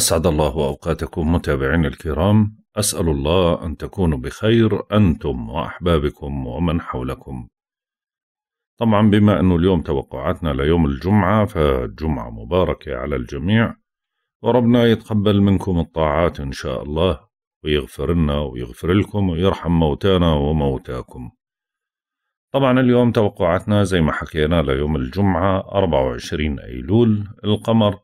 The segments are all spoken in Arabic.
أسعد الله أوقاتكم متابعين الكرام أسأل الله أن تكونوا بخير أنتم وأحبابكم ومن حولكم طبعا بما أنه اليوم توقعاتنا ليوم الجمعة فالجمعة مباركة على الجميع وربنا يتقبل منكم الطاعات إن شاء الله ويغفر لنا ويغفر لكم ويرحم موتانا وموتاكم طبعا اليوم توقعاتنا زي ما حكينا ليوم الجمعة 24 أيلول القمر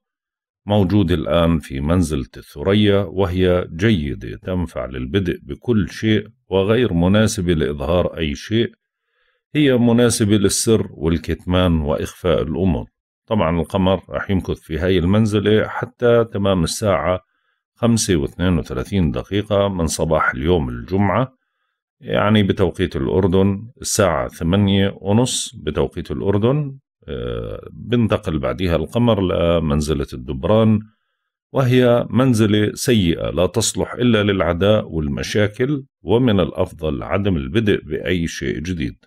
موجود الآن في منزلة الثريا وهي جيدة تنفع للبدء بكل شيء وغير مناسبة لإظهار أي شيء هي مناسبة للسر والكتمان وإخفاء الأمور طبعا القمر رح يمكث في هاي المنزلة حتى تمام الساعة خمسة واثنين وثلاثين دقيقة من صباح اليوم الجمعة يعني بتوقيت الأردن الساعة ثمانية ونص بتوقيت الأردن آه، بنتقل بعدها القمر لمنزلة الدبران وهي منزلة سيئة لا تصلح إلا للعداء والمشاكل ومن الأفضل عدم البدء بأي شيء جديد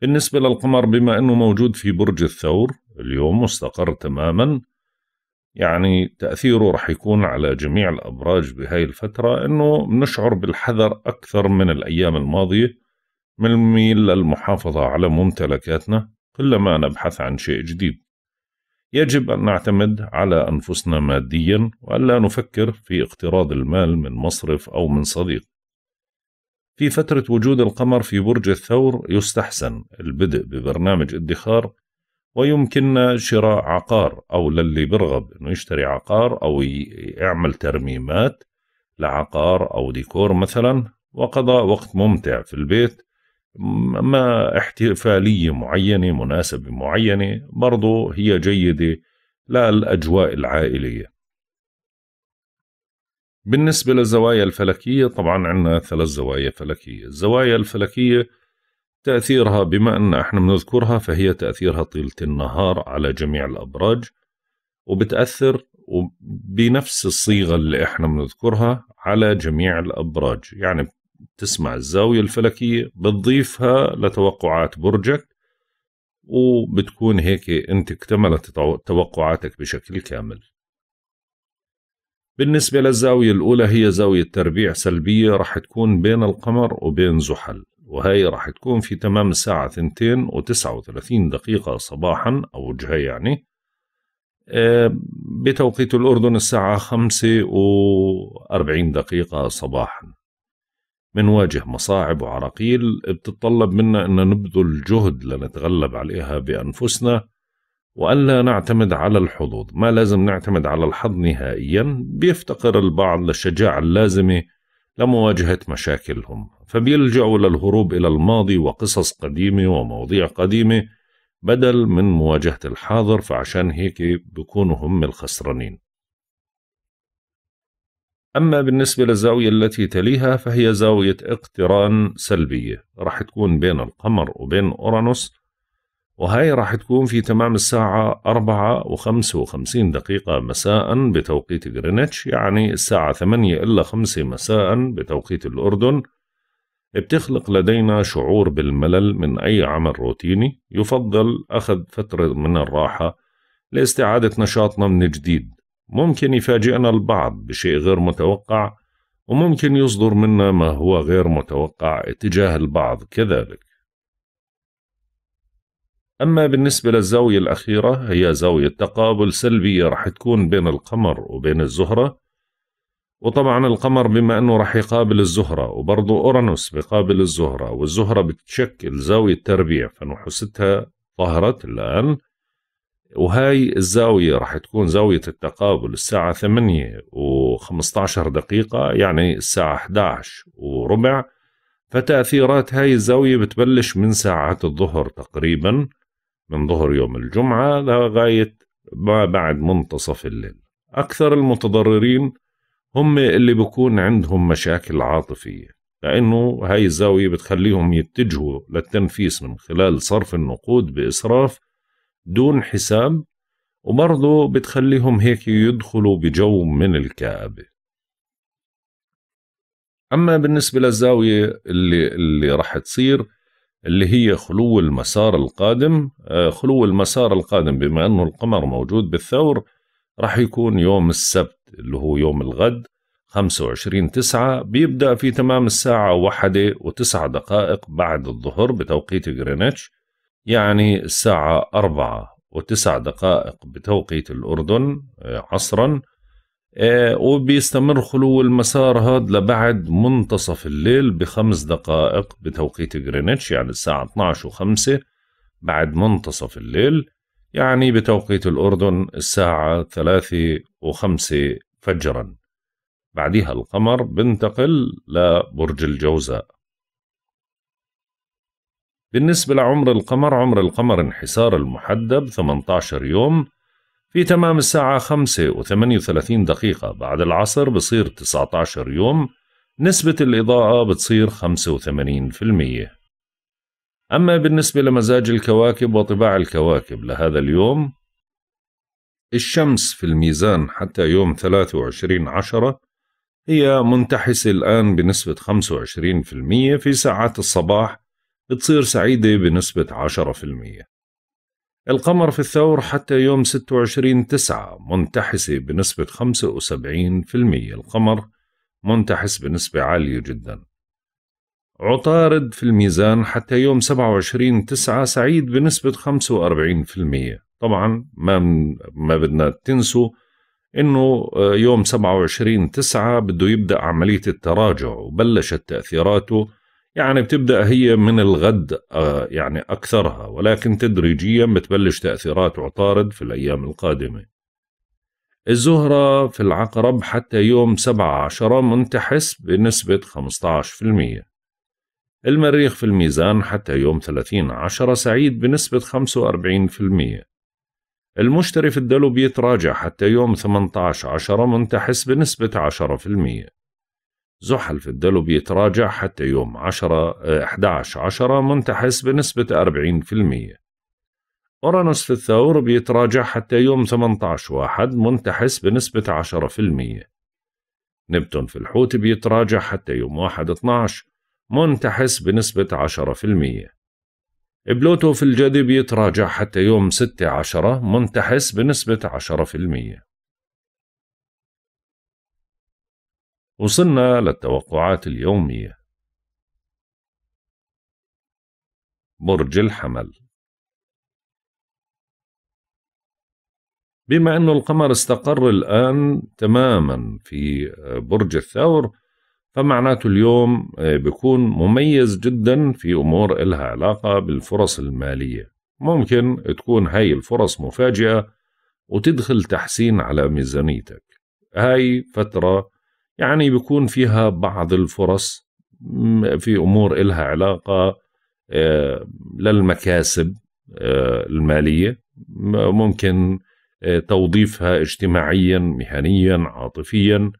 بالنسبة للقمر بما أنه موجود في برج الثور اليوم مستقر تماما يعني تأثيره رح يكون على جميع الأبراج بهاي الفترة أنه بنشعر بالحذر أكثر من الأيام الماضية من الميل للمحافظة على ممتلكاتنا كلما نبحث عن شيء جديد يجب أن نعتمد على أنفسنا ماديا وألا نفكر في اقتراض المال من مصرف أو من صديق في فترة وجود القمر في برج الثور يستحسن البدء ببرنامج ادخار ويمكننا شراء عقار أو للي برغب أنه يشتري عقار أو يعمل ترميمات لعقار أو ديكور مثلا وقضاء وقت ممتع في البيت ما احتفالية معينة مناسبة معينة برضو هي جيدة للأجواء العائلية بالنسبة للزوايا الفلكية طبعا عندنا ثلاث زوايا فلكية الزوايا الفلكية تأثيرها بما أن احنا بنذكرها فهي تأثيرها طيلة النهار على جميع الأبراج وبتأثر بنفس الصيغة اللي احنا بنذكرها على جميع الأبراج يعني تسمع الزاوية الفلكية بتضيفها لتوقعات برجك وبتكون هيك أنت اكتملت توقعاتك بشكل كامل بالنسبة للزاوية الأولى هي زاوية تربيع سلبية رح تكون بين القمر وبين زحل وهي رح تكون في تمام الساعة ثنتين وتسعة وثلاثين دقيقة صباحا أو وجهة يعني آه، بتوقيت الأردن الساعة خمسة وأربعين دقيقة صباحا بنواجه مصاعب وعراقيل بتتطلب منا أن نبذل جهد لنتغلب عليها بأنفسنا وألا نعتمد على الحظوظ ما لازم نعتمد على الحظ نهائيا بيفتقر البعض للشجاعة اللازمة لمواجهة مشاكلهم فبيلجأوا للهروب إلى الماضي وقصص قديمة ومواضيع قديمة بدل من مواجهة الحاضر فعشان هيك بيكونوا هم الخسرانين أما بالنسبة للزاوية التي تليها فهي زاوية اقتران سلبية راح تكون بين القمر وبين أورانوس وهي راح تكون في تمام الساعة أربعة وخمسة وخمسين دقيقة مساء بتوقيت غرينتش يعني الساعة ثمانية إلا خمسة مساء بتوقيت الأردن بتخلق لدينا شعور بالملل من أي عمل روتيني يفضل أخذ فترة من الراحة لاستعادة نشاطنا من جديد ممكن يفاجئنا البعض بشيء غير متوقع وممكن يصدر منا ما هو غير متوقع اتجاه البعض كذلك أما بالنسبة للزاوية الأخيرة هي زاوية تقابل سلبية رح تكون بين القمر وبين الزهرة وطبعا القمر بما أنه رح يقابل الزهرة وبرضه أورانوس بقابل الزهرة والزهرة بتشكل زاوية تربيع فنحوستها ظهرت الآن وهاي الزاوية راح تكون زاوية التقابل الساعة 8 و15 دقيقة يعني الساعة 11 وربع فتأثيرات هاي الزاوية بتبلش من ساعات الظهر تقريبا من ظهر يوم الجمعة لغاية ما بعد منتصف الليل أكثر المتضررين هم اللي بكون عندهم مشاكل عاطفية لأنه هاي الزاوية بتخليهم يتجهوا للتنفيس من خلال صرف النقود بإسراف دون حساب وبرضه بتخليهم هيك يدخلوا بجو من الكآبة أما بالنسبة للزاوية اللي, اللي راح تصير اللي هي خلو المسار القادم آه، خلو المسار القادم بما أنه القمر موجود بالثور راح يكون يوم السبت اللي هو يوم الغد 25 تسعة بيبدأ في تمام الساعة واحدة وتسعة دقائق بعد الظهر بتوقيت غرينتش يعني الساعة أربعة وتسع دقائق بتوقيت الأردن آه، عصرا آه، وبيستمر خلو المسار هذا لبعد منتصف الليل بخمس دقائق بتوقيت غرينتش يعني الساعة 12 وخمسة بعد منتصف الليل يعني بتوقيت الأردن الساعة ثلاثة وخمسة فجرا بعدها القمر بنتقل لبرج الجوزاء بالنسبة لعمر القمر عمر القمر انحسار المحدب 18 يوم في تمام الساعة 5 و 38 دقيقة بعد العصر بصير 19 يوم نسبة الإضاءة بتصير 85% أما بالنسبة لمزاج الكواكب وطباع الكواكب لهذا اليوم الشمس في الميزان حتى يوم 23 عشرة هي منتحسة الآن بنسبة 25% في ساعات الصباح بتصير سعيدة بنسبة 10% القمر في الثور حتى يوم 26 تسعة منتحسة بنسبة 75% القمر منتحس بنسبة عالية جدا عطارد في الميزان حتى يوم 27 تسعة سعيد بنسبة 45% طبعا ما, ما بدنا تنسوا انه آه، يوم 27 تسعة بده يبدأ عملية التراجع وبلشت تأثيراته يعني بتبدأ هي من الغد آه، يعني أكثرها ولكن تدريجيا بتبلش تأثيرات عطارد في الأيام القادمة الزهرة في العقرب حتى يوم سبعة عشر منتحس بنسبة 15% المريخ في الميزان حتى يوم ثلاثين عشرة سعيد بنسبة 45% المشتري في الدلو بيتراجع حتى يوم ثمانية عشرة منتحس بنسبة عشرة في المئة زحل في الدلو بيتراجع حتى يوم 10 11 10 منتحس بنسبة 40% أورانوس في الثور بيتراجع حتى يوم 18 واحد منتحس بنسبة 10% نبتون في الحوت بيتراجع حتى يوم 1 12 منتحس بنسبة 10% بلوتو في الجدي بيتراجع حتى يوم 6 10 منتحس بنسبة 10% وصلنا للتوقعات اليومية برج الحمل بما أن القمر استقر الآن تماما في برج الثور فمعناته اليوم بيكون مميز جدا في أمور إلها علاقة بالفرص المالية ممكن تكون هاي الفرص مفاجئة وتدخل تحسين على ميزانيتك هاي فترة يعني بيكون فيها بعض الفرص في امور إلها علاقه آه، للمكاسب آه، الماليه ممكن آه، توظيفها اجتماعيا مهنيا عاطفيا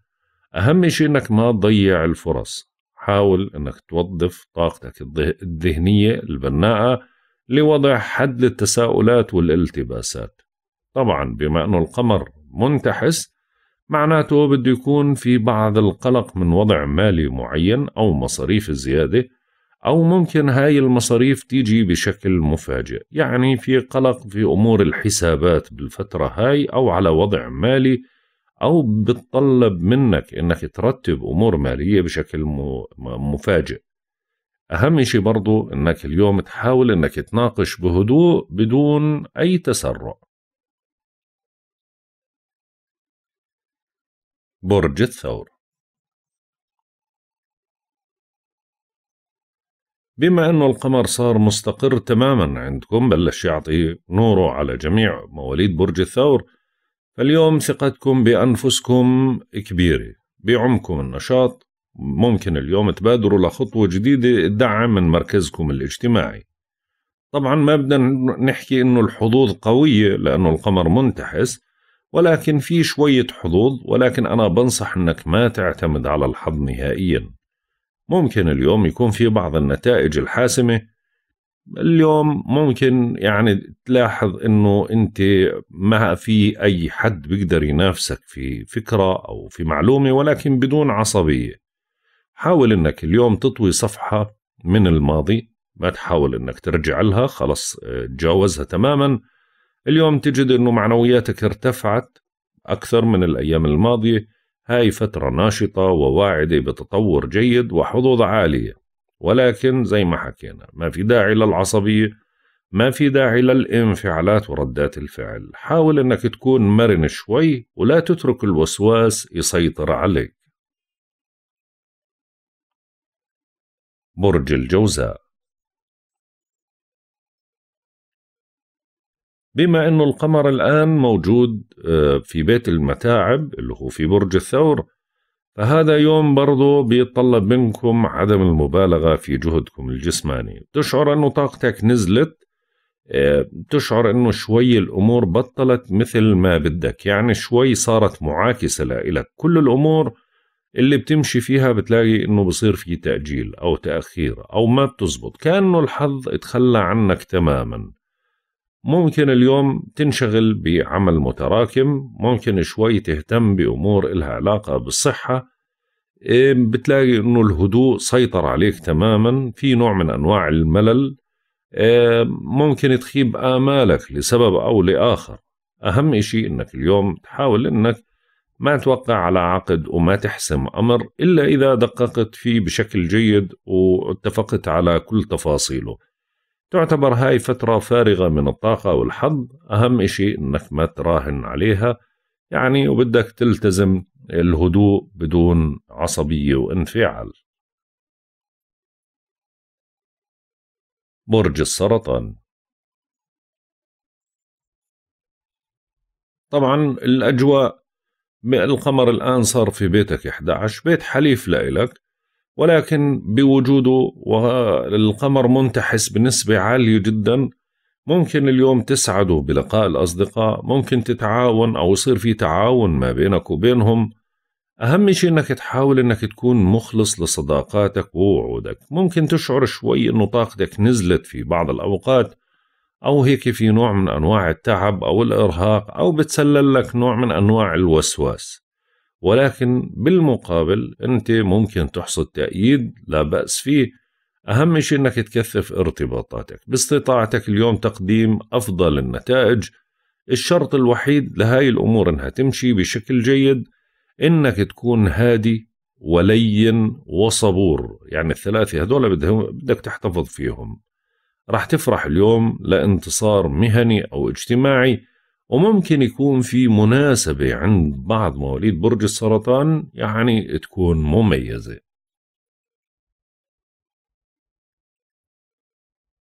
اهم شيء انك ما تضيع الفرص حاول انك توظف طاقتك الذهنيه البناءه لوضع حد للتساؤلات والالتباسات طبعا بما انه القمر منتحس معناته بده يكون في بعض القلق من وضع مالي معين أو مصاريف زيادة أو ممكن هاي المصاريف تيجي بشكل مفاجئ يعني في قلق في أمور الحسابات بالفترة هاي أو على وضع مالي أو بتطلب منك إنك ترتب أمور مالية بشكل مفاجئ أهم شيء برضو إنك اليوم تحاول إنك تناقش بهدوء بدون أي تسرع برج الثور بما أنه القمر صار مستقر تماما عندكم بلش يعطي نوره على جميع مواليد برج الثور فاليوم ثقتكم بأنفسكم كبيرة بعمكم النشاط ممكن اليوم تبادروا لخطوة جديدة تدعم من مركزكم الاجتماعي طبعا ما بدنا نحكي انه الحظوظ قوية لانه القمر منتحس ولكن في شوية حظوظ ولكن أنا بنصح أنك ما تعتمد على الحظ نهائيا ممكن اليوم يكون في بعض النتائج الحاسمة اليوم ممكن يعني تلاحظ انه انت ما في اي حد بيقدر ينافسك في فكره او في معلومه ولكن بدون عصبيه حاول انك اليوم تطوي صفحه من الماضي ما تحاول انك ترجع لها خلص آه، تجاوزها تماما اليوم تجد أنه معنوياتك ارتفعت أكثر من الأيام الماضية هاي فترة ناشطة وواعدة بتطور جيد وحظوظ عالية ولكن زي ما حكينا ما في داعي للعصبية ما في داعي للانفعالات وردات الفعل حاول أنك تكون مرن شوي ولا تترك الوسواس يسيطر عليك برج الجوزاء بما أنه القمر الآن موجود آه، في بيت المتاعب اللي هو في برج الثور فهذا يوم برضو بيتطلب منكم عدم المبالغة في جهدكم الجسماني تشعر أنه طاقتك نزلت آه، تشعر أنه شوي الأمور بطلت مثل ما بدك يعني شوي صارت معاكسة لإلك كل الأمور اللي بتمشي فيها بتلاقي أنه بصير في تأجيل أو تأخير أو ما بتزبط كأنه الحظ اتخلى عنك تماماً ممكن اليوم تنشغل بعمل متراكم ممكن شوي تهتم بأمور إلها علاقة بالصحة بتلاقي أنه الهدوء سيطر عليك تماما في نوع من أنواع الملل ممكن تخيب آمالك لسبب أو لآخر أهم إشي أنك اليوم تحاول أنك ما توقع على عقد وما تحسم أمر إلا إذا دققت فيه بشكل جيد واتفقت على كل تفاصيله تعتبر هاي فترة فارغة من الطاقة والحظ أهم إشي إنك ما تراهن عليها يعني وبدك تلتزم الهدوء بدون عصبية وانفعال برج السرطان طبعا الأجواء القمر الآن صار في بيتك 11 بيت حليف لإلك ولكن بوجوده والقمر منتحس بنسبة عالية جدا ممكن اليوم تسعدوا بلقاء الأصدقاء ممكن تتعاون أو يصير في تعاون ما بينك وبينهم أهم شيء إنك تحاول إنك تكون مخلص لصداقاتك ووعودك ممكن تشعر شوي إنه طاقتك نزلت في بعض الأوقات أو هيك في نوع من أنواع التعب أو الإرهاق أو بتسلل لك نوع من أنواع الوسواس ولكن بالمقابل أنت ممكن تحصد تأييد لا بأس فيه أهم شيء أنك تكثف ارتباطاتك باستطاعتك اليوم تقديم أفضل النتائج الشرط الوحيد لهاي الأمور أنها تمشي بشكل جيد أنك تكون هادي ولين وصبور يعني الثلاثة هذول بدك تحتفظ فيهم رح تفرح اليوم لانتصار مهني أو اجتماعي وممكن يكون في مناسبة عند بعض مواليد برج السرطان يعني تكون مميزة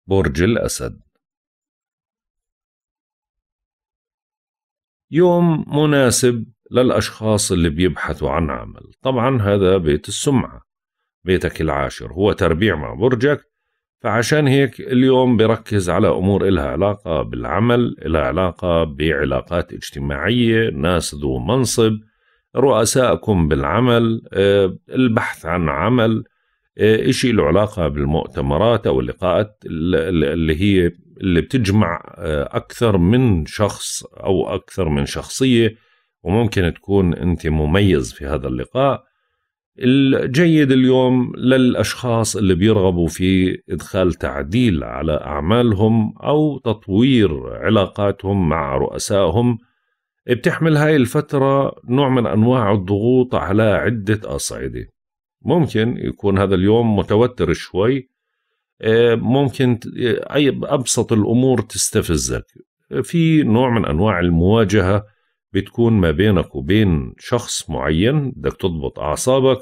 برج الأسد يوم مناسب للأشخاص اللي بيبحثوا عن عمل طبعا هذا بيت السمعة بيتك العاشر هو تربيع مع برجك فعشان هيك اليوم بركز على أمور إلها علاقة بالعمل إلها علاقة بعلاقات اجتماعية ناس ذو منصب رؤسائكم بالعمل آه، البحث عن عمل آه، إشي له علاقة بالمؤتمرات أو اللقاءات اللي هي اللي بتجمع آه، أكثر من شخص أو أكثر من شخصية وممكن تكون أنت مميز في هذا اللقاء الجيد اليوم للاشخاص اللي بيرغبوا في ادخال تعديل على اعمالهم او تطوير علاقاتهم مع رؤسائهم بتحمل هاي الفترة نوع من انواع الضغوط على عدة اصعدة ممكن يكون هذا اليوم متوتر شوي آه، ممكن آه، اي ابسط الامور تستفزك في نوع من انواع المواجهه بتكون ما بينك وبين شخص معين بدك تضبط أعصابك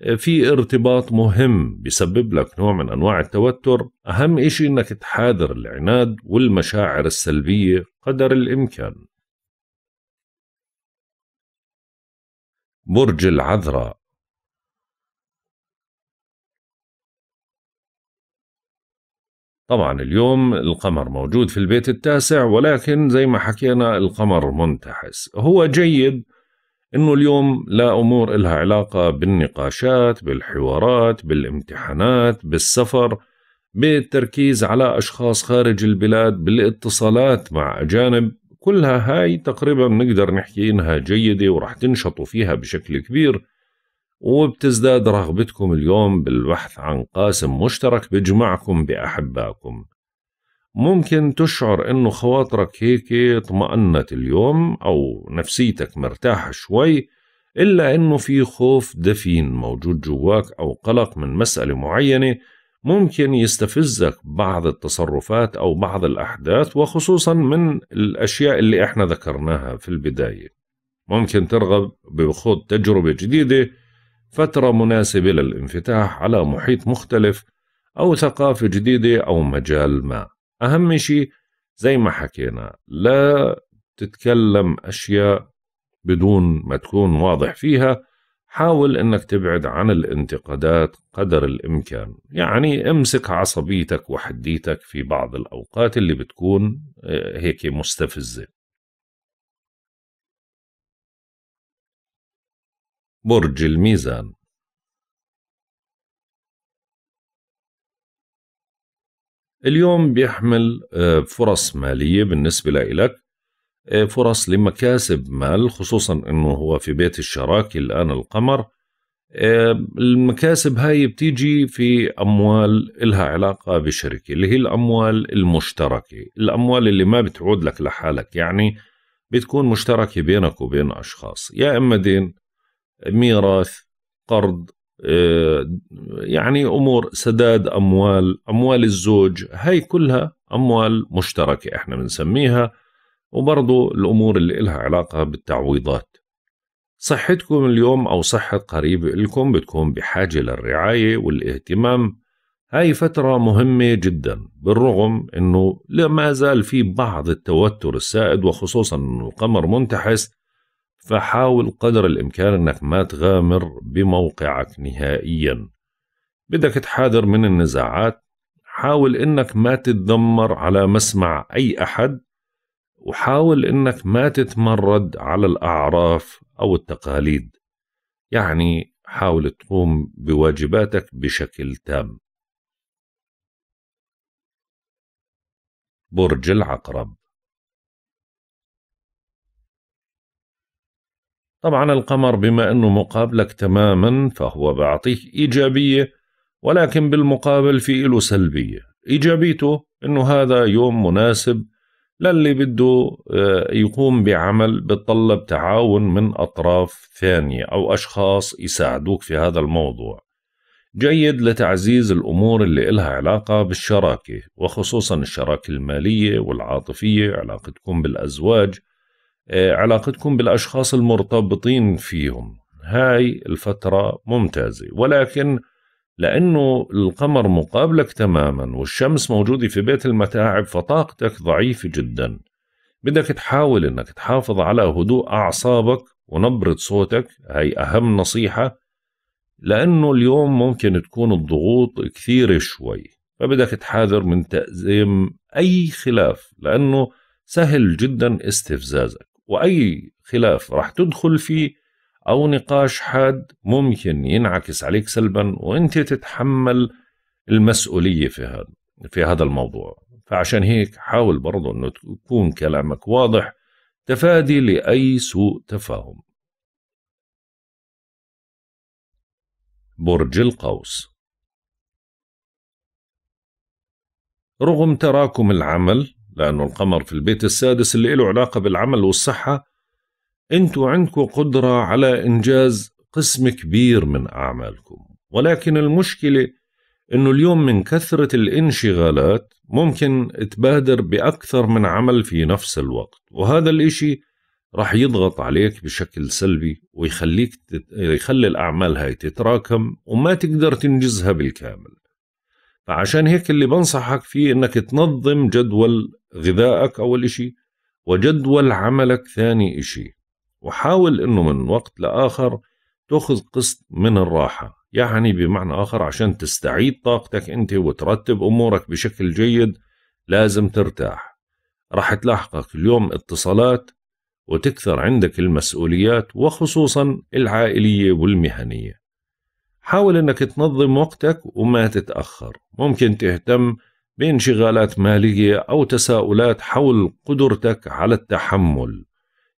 آه، في ارتباط مهم بيسبب لك نوع من أنواع التوتر أهم إشي إنك تحاذر العناد والمشاعر السلبية قدر الإمكان برج العذراء طبعا اليوم القمر موجود في البيت التاسع ولكن زي ما حكينا القمر منتحس هو جيد انه اليوم لا امور إلها علاقة بالنقاشات بالحوارات بالامتحانات بالسفر بالتركيز على اشخاص خارج البلاد بالاتصالات مع اجانب كلها هاي تقريبا نقدر نحكي انها جيدة ورح تنشطوا فيها بشكل كبير وبتزداد رغبتكم اليوم بالبحث عن قاسم مشترك بجمعكم بأحبائكم ممكن تشعر إنه خواطرك هيك اطمأنت اليوم أو نفسيتك مرتاحة شوي إلا إنه في خوف دفين موجود جواك أو قلق من مسألة معينة ممكن يستفزك بعض التصرفات أو بعض الأحداث وخصوصا من الأشياء اللي إحنا ذكرناها في البداية ممكن ترغب بخوض تجربة جديدة فترة مناسبة للانفتاح على محيط مختلف أو ثقافة جديدة أو مجال ما أهم شيء زي ما حكينا لا تتكلم أشياء بدون ما تكون واضح فيها حاول انك تبعد عن الانتقادات قدر الامكان يعني امسك عصبيتك وحديتك في بعض الاوقات اللي بتكون آه، هيك مستفزه برج الميزان اليوم بيحمل آه، فرص مالية بالنسبة لإلك آه، فرص لمكاسب مال خصوصا أنه هو في بيت الشراكة الآن القمر آه، المكاسب هاي بتيجي في أموال إلها علاقة بشركة اللي هي الأموال المشتركة الأموال اللي ما بتعود لك لحالك يعني بتكون مشتركة بينك وبين أشخاص يا إما دين ميراث قرض آه، يعني امور سداد اموال اموال الزوج هاي كلها اموال مشتركه احنا بنسميها وبرضو الامور اللي إلها علاقه بالتعويضات صحتكم اليوم او صحه قريب لكم بتكون بحاجه للرعايه والاهتمام هاي فترة مهمة جدا بالرغم انه ما زال في بعض التوتر السائد وخصوصا انه القمر منتحس فحاول قدر الإمكان إنك ما تغامر بموقعك نهائيا بدك تحاذر من النزاعات حاول إنك ما تتذمر على مسمع أي أحد وحاول إنك ما تتمرد على الأعراف أو التقاليد يعني حاول تقوم بواجباتك بشكل تام برج العقرب طبعا القمر بما أنه مقابلك تماما فهو بيعطيك إيجابية ولكن بالمقابل في له سلبية إيجابيته أنه هذا يوم مناسب للي بده آه، يقوم بعمل بتطلب تعاون من أطراف ثانية أو أشخاص يساعدوك في هذا الموضوع جيد لتعزيز الأمور اللي إلها علاقة بالشراكة وخصوصا الشراكة المالية والعاطفية علاقتكم بالأزواج علاقتكم بالأشخاص المرتبطين فيهم هاي الفترة ممتازة ولكن لأنه القمر مقابلك تماما والشمس موجودة في بيت المتاعب فطاقتك ضعيفة جدا بدك تحاول أنك تحافظ على هدوء أعصابك ونبرة صوتك هاي أهم نصيحة لأنه اليوم ممكن تكون الضغوط كثيرة شوي فبدك تحاذر من تأزيم أي خلاف لأنه سهل جدا استفزازك واي خلاف راح تدخل فيه او نقاش حاد ممكن ينعكس عليك سلبا وانت تتحمل المسؤوليه في هذا في هذا الموضوع فعشان هيك حاول برضه انه تكون كلامك واضح تفادي لاي سوء تفاهم برج القوس رغم تراكم العمل لأنه القمر في البيت السادس اللي له علاقة بالعمل والصحة أنتوا عندكم قدرة على إنجاز قسم كبير من أعمالكم ولكن المشكلة أنه اليوم من كثرة الانشغالات ممكن تبادر بأكثر من عمل في نفس الوقت وهذا الإشي رح يضغط عليك بشكل سلبي ويخليك تت... يخلي الأعمال هاي تتراكم وما تقدر تنجزها بالكامل فعشان هيك اللي بنصحك فيه انك تنظم جدول غذائك أول إشي وجدول عملك ثاني إشي وحاول إنه من وقت لآخر تأخذ قسط من الراحة يعني بمعنى آخر عشان تستعيد طاقتك أنت وترتب أمورك بشكل جيد لازم ترتاح راح تلاحقك اليوم اتصالات وتكثر عندك المسؤوليات وخصوصا العائلية والمهنية حاول أنك تنظم وقتك وما تتأخر ممكن تهتم بانشغالات مالية أو تساؤلات حول قدرتك على التحمل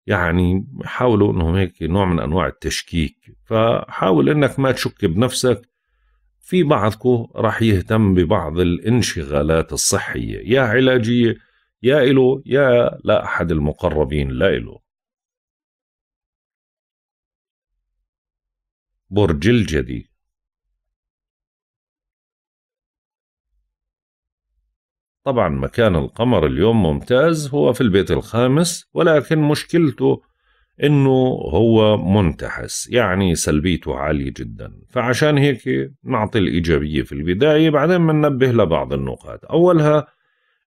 يعني حاولوا انهم هيك نوع من انواع التشكيك فحاول انك ما تشك بنفسك في بعضكم راح يهتم ببعض الانشغالات الصحية يا علاجية يا إله يا لا أحد المقربين لا إله برج الجدي طبعا مكان القمر اليوم ممتاز هو في البيت الخامس ولكن مشكلته انه هو منتحس يعني سلبيته عالية جدا فعشان هيك نعطي الإيجابية في البداية بعدين مننبه لبعض النقاط أولها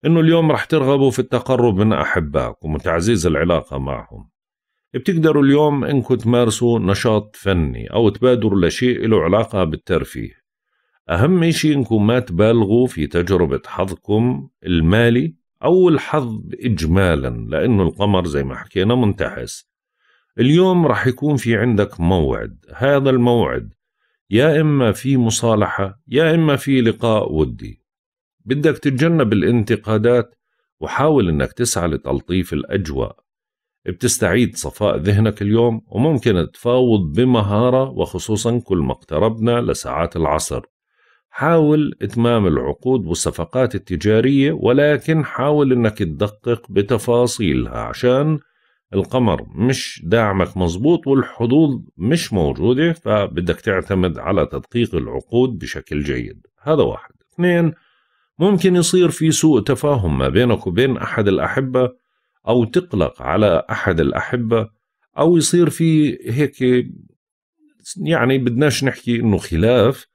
انه اليوم رح ترغبوا في التقرب من أحبائكم وتعزيز العلاقة معهم بتقدروا اليوم انكم تمارسوا نشاط فني أو تبادروا لشيء له علاقة بالترفيه أهم شيء إنكم ما تبالغوا في تجربة حظكم المالي أو الحظ إجمالا لأنه القمر زي ما حكينا منتحس اليوم رح يكون في عندك موعد هذا الموعد يا إما في مصالحة يا إما في لقاء ودي بدك تتجنب الانتقادات وحاول إنك تسعى لتلطيف الأجواء بتستعيد صفاء ذهنك اليوم وممكن تفاوض بمهارة وخصوصا كل ما اقتربنا لساعات العصر حاول إتمام العقود والصفقات التجارية ولكن حاول إنك تدقق بتفاصيلها عشان القمر مش داعمك مظبوط والحظوظ مش موجودة فبدك تعتمد على تدقيق العقود بشكل جيد هذا واحد اثنين ممكن يصير في سوء تفاهم ما بينك وبين أحد الأحبة أو تقلق على أحد الأحبة أو يصير في هيك يعني بدناش نحكي إنه خلاف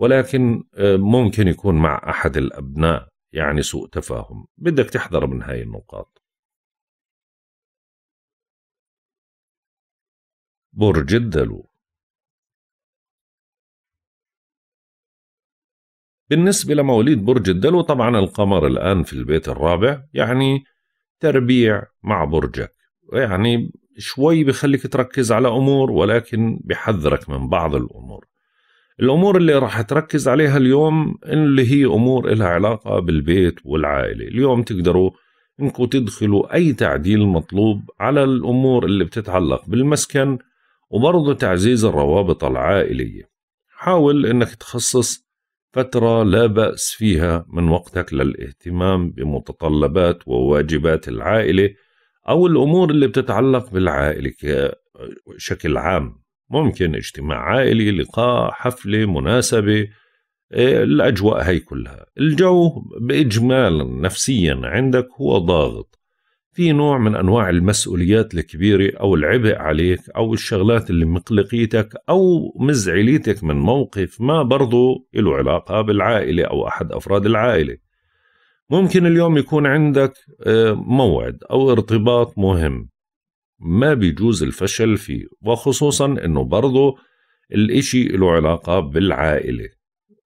ولكن آه، ممكن يكون مع أحد الأبناء يعني سوء تفاهم بدك تحذر من هاي النقاط برج الدلو بالنسبة لمواليد برج الدلو طبعا القمر الآن في البيت الرابع يعني تربيع مع برجك يعني شوي بخليك تركز على أمور ولكن بحذرك من بعض الأمور الامور اللي راح تركز عليها اليوم اللي هي امور لها علاقه بالبيت والعائله اليوم تقدروا انكم تدخلوا اي تعديل مطلوب على الامور اللي بتتعلق بالمسكن وبرضه تعزيز الروابط العائليه حاول انك تخصص فترة لا بأس فيها من وقتك للاهتمام بمتطلبات وواجبات العائلة أو الأمور اللي بتتعلق بالعائلة بشكل عام ممكن اجتماع عائلي لقاء حفلة مناسبة إيه، الأجواء هي كلها الجو بإجمالا نفسيا عندك هو ضاغط في نوع من أنواع المسؤوليات الكبيرة أو العبء عليك أو الشغلات اللي مقلقيتك أو مزعليتك من موقف ما برضو له علاقة بالعائلة أو أحد أفراد العائلة ممكن اليوم يكون عندك إيه، موعد أو ارتباط مهم ما بيجوز الفشل فيه وخصوصا انه برضه الاشي له علاقة بالعائلة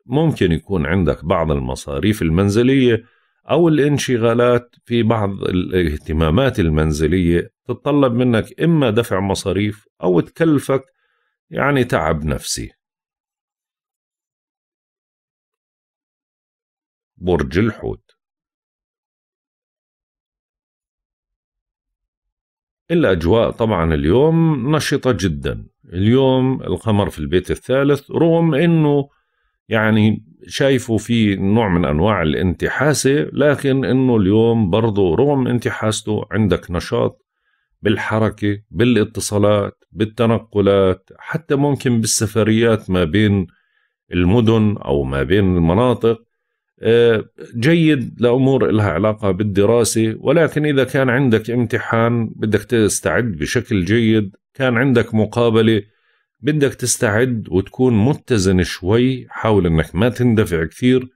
ممكن يكون عندك بعض المصاريف المنزلية أو الانشغالات في بعض الاهتمامات المنزلية تتطلب منك إما دفع مصاريف أو تكلفك يعني تعب نفسي برج الحوت الأجواء طبعا اليوم نشطة جدا اليوم القمر في البيت الثالث رغم أنه يعني شايفه في نوع من أنواع الانتحاسة لكن أنه اليوم برضه رغم انتحاسته عندك نشاط بالحركة بالاتصالات بالتنقلات حتى ممكن بالسفريات ما بين المدن أو ما بين المناطق آه، جيد لأمور لها علاقة بالدراسة ولكن إذا كان عندك امتحان بدك تستعد بشكل جيد كان عندك مقابلة بدك تستعد وتكون متزن شوي حاول أنك ما تندفع كثير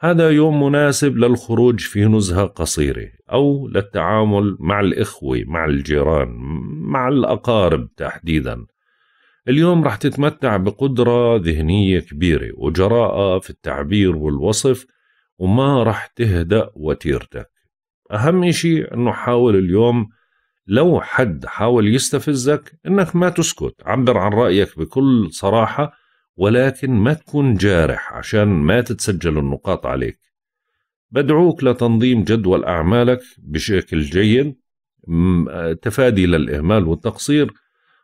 هذا يوم مناسب للخروج في نزهة قصيرة أو للتعامل مع الإخوة مع الجيران مع الأقارب تحديدا اليوم رح تتمتع بقدرة ذهنية كبيرة وجراءة في التعبير والوصف وما رح تهدأ وتيرتك أهم إشي أنه حاول اليوم لو حد حاول يستفزك أنك ما تسكت عبر عن رأيك بكل صراحة ولكن ما تكون جارح عشان ما تتسجل النقاط عليك بدعوك لتنظيم جدول أعمالك بشكل جيد تفادي للإهمال والتقصير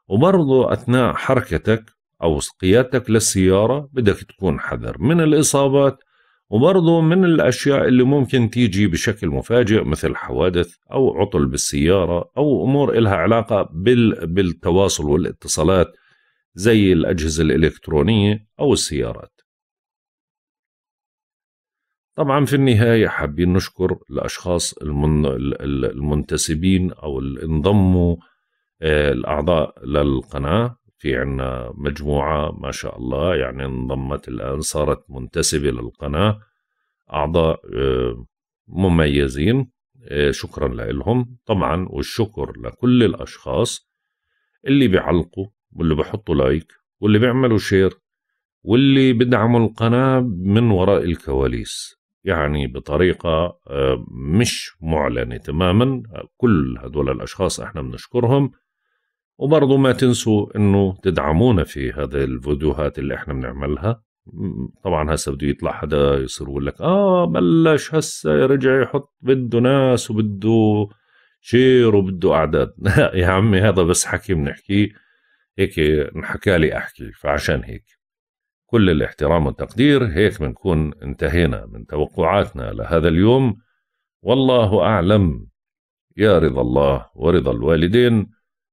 وبرضه أثناء حركتك أو قيادتك للسيارة بدك تكون حذر من الإصابات وبرضه من الأشياء اللي ممكن تيجي بشكل مفاجئ مثل حوادث أو عطل بالسيارة أو أمور إلها علاقة بال... بالتواصل والاتصالات زي الأجهزة الإلكترونية أو السيارات طبعا في النهاية حابين نشكر الأشخاص المن... المنتسبين أو اللي انضموا آه، الأعضاء للقناة في عنا مجموعة ما شاء الله يعني انضمت الآن صارت منتسبة للقناة أعضاء آه، مميزين آه، شكرا لهم طبعا والشكر لكل الأشخاص اللي بيعلقوا واللي بحطوا لايك واللي بيعملوا شير واللي بدعموا القناة من وراء الكواليس يعني بطريقة آه، مش معلنة تماما كل هدول الأشخاص احنا بنشكرهم وبرضو ما تنسوا انه تدعمونا في هذه الفيديوهات اللي احنا بنعملها طبعا هسه بده يطلع حدا يصير يقول لك اه بلش هسه رجع يحط بده ناس وبده شير وبده اعداد يا عمي هذا بس حكي بنحكيه هيك انحكى لي احكي فعشان هيك كل الاحترام والتقدير هيك بنكون انتهينا من توقعاتنا لهذا اليوم والله اعلم يا رضا الله ورضا الوالدين